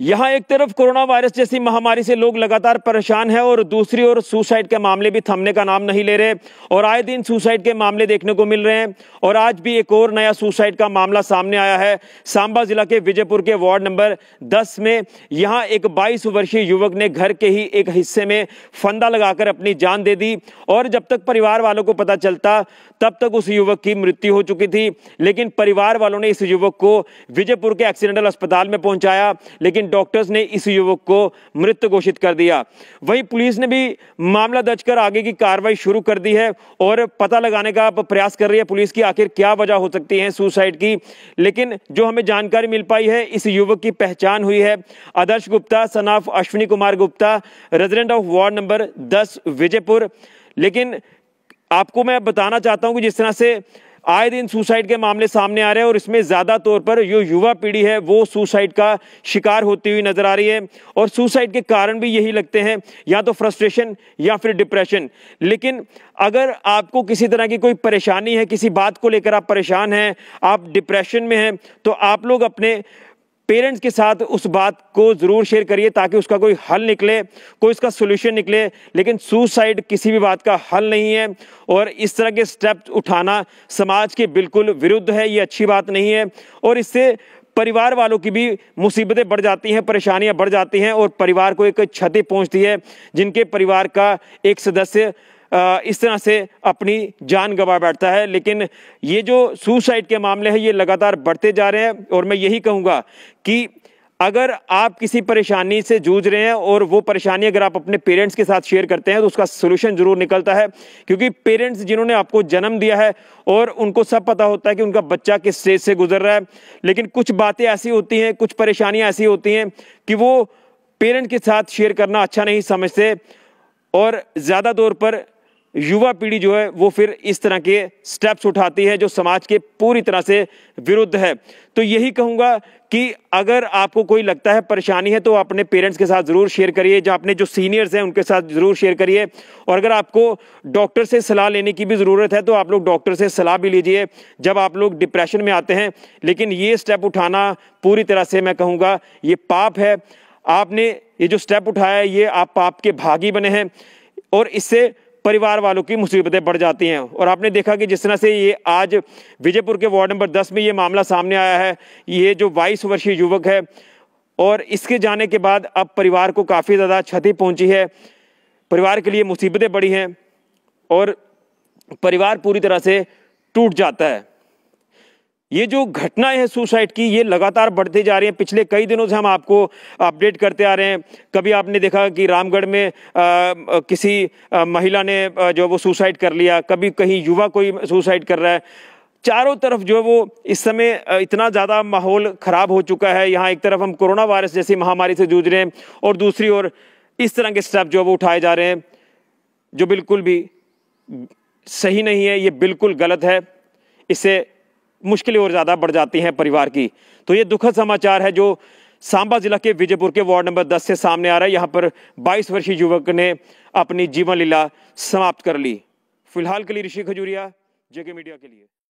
यहाँ एक तरफ कोरोना वायरस जैसी महामारी से लोग लगातार परेशान हैं और दूसरी ओर सुसाइड के मामले भी थमने का नाम नहीं ले रहे और आए दिन सुसाइड के मामले देखने को मिल रहे हैं और आज भी एक और नया सुसाइड का मामला सामने आया है सांबा जिला के विजयपुर के वार्ड नंबर 10 में यहाँ एक 22 वर्षीय युवक ने घर के ही एक हिस्से में फंदा लगाकर अपनी जान दे दी और जब तक परिवार वालों को पता चलता तब तक उस युवक की मृत्यु हो चुकी थी लेकिन परिवार वालों ने इस युवक को विजयपुर के एक्सीडेंटल अस्पताल में पहुंचाया लेकिन डॉक्टर्स ने इस युवक को मृत घोषित कर दिया वहीं पुलिस ने भी मामला दर्ज कर आगे की कार्रवाई शुरू कर दी है और पता लगाने का प्रयास कर रही है पुलिस की आखिर क्या वजह हो सकती है सुसाइड की लेकिन जो हमें जानकारी मिल पाई है इस युवक की पहचान हुई है आदर्श गुप्ता सनाफ Ashwini Kumar Gupta resident of ward number दस विजयपुर लेकिन आपको मैं बताना चाहता हूं कि जिस तरह से आए दिन सुसाइड के मामले सामने आ रहे हैं और इसमें ज़्यादा तौर पर जो युवा पीढ़ी है वो सुसाइड का शिकार होती हुई नज़र आ रही है और सुसाइड के कारण भी यही लगते हैं या तो फ्रस्ट्रेशन या फिर डिप्रेशन लेकिन अगर आपको किसी तरह की कोई परेशानी है किसी बात को लेकर आप परेशान हैं आप डिप्रेशन में हैं तो आप लोग अपने पेरेंट्स के साथ उस बात को ज़रूर शेयर करिए ताकि उसका कोई हल निकले कोई उसका सोल्यूशन निकले लेकिन सुसाइड किसी भी बात का हल नहीं है और इस तरह के स्टेप उठाना समाज के बिल्कुल विरुद्ध है ये अच्छी बात नहीं है और इससे परिवार वालों की भी मुसीबतें बढ़ जाती हैं परेशानियां बढ़ जाती हैं और परिवार को एक क्षति पहुंचती है जिनके परिवार का एक सदस्य इस तरह से अपनी जान गंवा बैठता है लेकिन ये जो सुसाइड के मामले हैं ये लगातार बढ़ते जा रहे हैं और मैं यही कहूँगा कि अगर आप किसी परेशानी से जूझ रहे हैं और वो परेशानी अगर आप अपने पेरेंट्स के साथ शेयर करते हैं तो उसका सोल्यूशन जरूर निकलता है क्योंकि पेरेंट्स जिन्होंने आपको जन्म दिया है और उनको सब पता होता है कि उनका बच्चा किस स्टेज से गुजर रहा है लेकिन कुछ बातें ऐसी होती हैं कुछ परेशानियाँ ऐसी होती हैं कि वो पेरेंट के साथ शेयर करना अच्छा नहीं समझते और ज़्यादा तौर पर युवा पीढ़ी जो है वो फिर इस तरह के स्टेप्स उठाती है जो समाज के पूरी तरह से विरुद्ध है तो यही कहूँगा कि अगर आपको कोई लगता है परेशानी है तो अपने पेरेंट्स के साथ ज़रूर शेयर करिए जो अपने जो सीनियर्स हैं उनके साथ ज़रूर शेयर करिए और अगर आपको डॉक्टर से सलाह लेने की भी ज़रूरत है तो आप लोग डॉक्टर से सलाह भी लीजिए जब आप लोग डिप्रेशन में आते हैं लेकिन ये स्टेप उठाना पूरी तरह से मैं कहूँगा ये पाप है आपने ये जो स्टेप उठाया है ये आप पाप के भागी बने हैं और इससे परिवार वालों की मुसीबतें बढ़ जाती हैं और आपने देखा कि जिस तरह से ये आज विजयपुर के वार्ड नंबर दस में ये मामला सामने आया है ये जो बाईस वर्षीय युवक है और इसके जाने के बाद अब परिवार को काफ़ी ज़्यादा क्षति पहुंची है परिवार के लिए मुसीबतें बढ़ी हैं और परिवार पूरी तरह से टूट जाता है ये जो घटना हैं सुसाइड की ये लगातार बढ़ते जा रही है पिछले कई दिनों से हम आपको अपडेट करते आ रहे हैं कभी आपने देखा कि रामगढ़ में आ, किसी आ, महिला ने जो वो सुसाइड कर लिया कभी कहीं युवा कोई सुसाइड कर रहा है चारों तरफ जो है वो इस समय इतना ज़्यादा माहौल ख़राब हो चुका है यहाँ एक तरफ हम कोरोना वायरस जैसी महामारी से जूझ रहे हैं और दूसरी ओर इस तरह के स्टेप जो है वो उठाए जा रहे हैं जो बिल्कुल भी सही नहीं है ये बिल्कुल गलत है इससे मुश्किलें और ज़्यादा बढ़ जाती हैं परिवार की तो ये दुखद समाचार है जो सांबा जिला के विजयपुर के वार्ड नंबर 10 से सामने आ रहा है यहाँ पर 22 वर्षीय युवक ने अपनी जीवन लीला समाप्त कर ली फिलहाल के लिए ऋषि खजूरिया जेके मीडिया के लिए